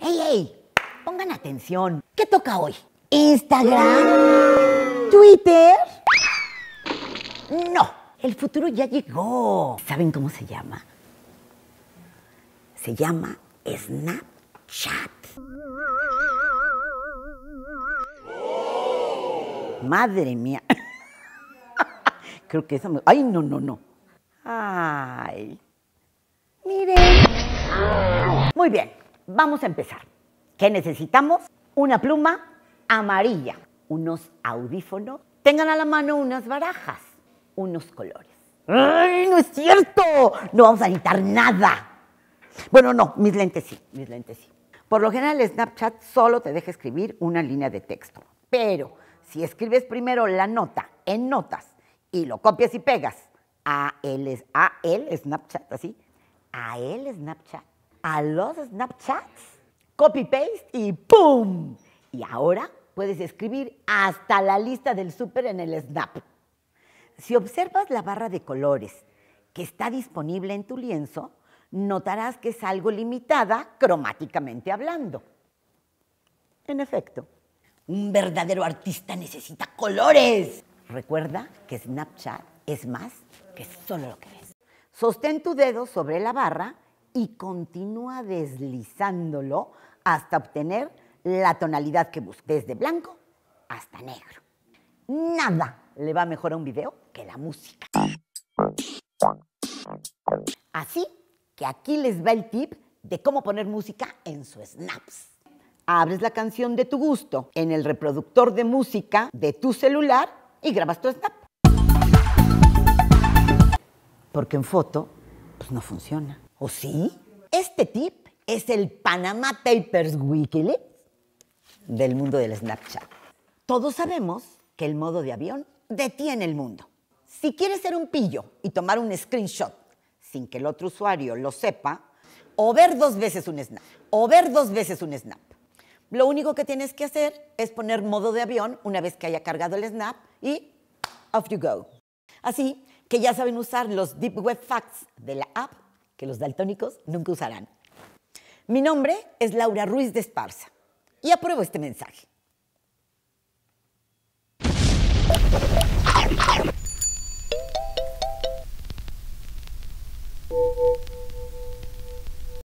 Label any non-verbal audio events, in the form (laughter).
Hey, ey! Pongan atención. ¿Qué toca hoy? ¿Instagram? ¿Twitter? No, el futuro ya llegó. ¿Saben cómo se llama? Se llama Snapchat. Madre mía. (laughs) Creo que esa ¡Ay, no, no, no! ¡Ay! Miren. Muy bien. Vamos a empezar. ¿Qué necesitamos? Una pluma amarilla, unos audífonos, tengan a la mano unas barajas, unos colores. ¡Ay, no es cierto! No vamos a necesitar nada. Bueno, no, mis lentes sí, mis lentes sí. Por lo general, Snapchat solo te deja escribir una línea de texto. Pero si escribes primero la nota en notas y lo copias y pegas a él, a Snapchat, así, a él Snapchat, a los Snapchats, copy-paste y ¡pum! Y ahora puedes escribir hasta la lista del súper en el Snap. Si observas la barra de colores que está disponible en tu lienzo, notarás que es algo limitada cromáticamente hablando. En efecto, un verdadero artista necesita colores. Recuerda que Snapchat es más que solo lo que ves. Sostén tu dedo sobre la barra y continúa deslizándolo hasta obtener la tonalidad que busca, desde blanco hasta negro. Nada le va mejor a un video que la música. Así que aquí les va el tip de cómo poner música en su snaps. Abres la canción de tu gusto en el reproductor de música de tu celular y grabas tu snap. Porque en foto, pues, no funciona. ¿O sí? Este tip es el Panama Papers Weekly del mundo del Snapchat. Todos sabemos que el modo de avión detiene el mundo. Si quieres ser un pillo y tomar un screenshot sin que el otro usuario lo sepa, o ver dos veces un snap, o ver dos veces un snap. Lo único que tienes que hacer es poner modo de avión una vez que haya cargado el snap y off you go. Así que ya saben usar los deep web facts de la app que los daltónicos nunca usarán. Mi nombre es Laura Ruiz de Esparza y apruebo este mensaje.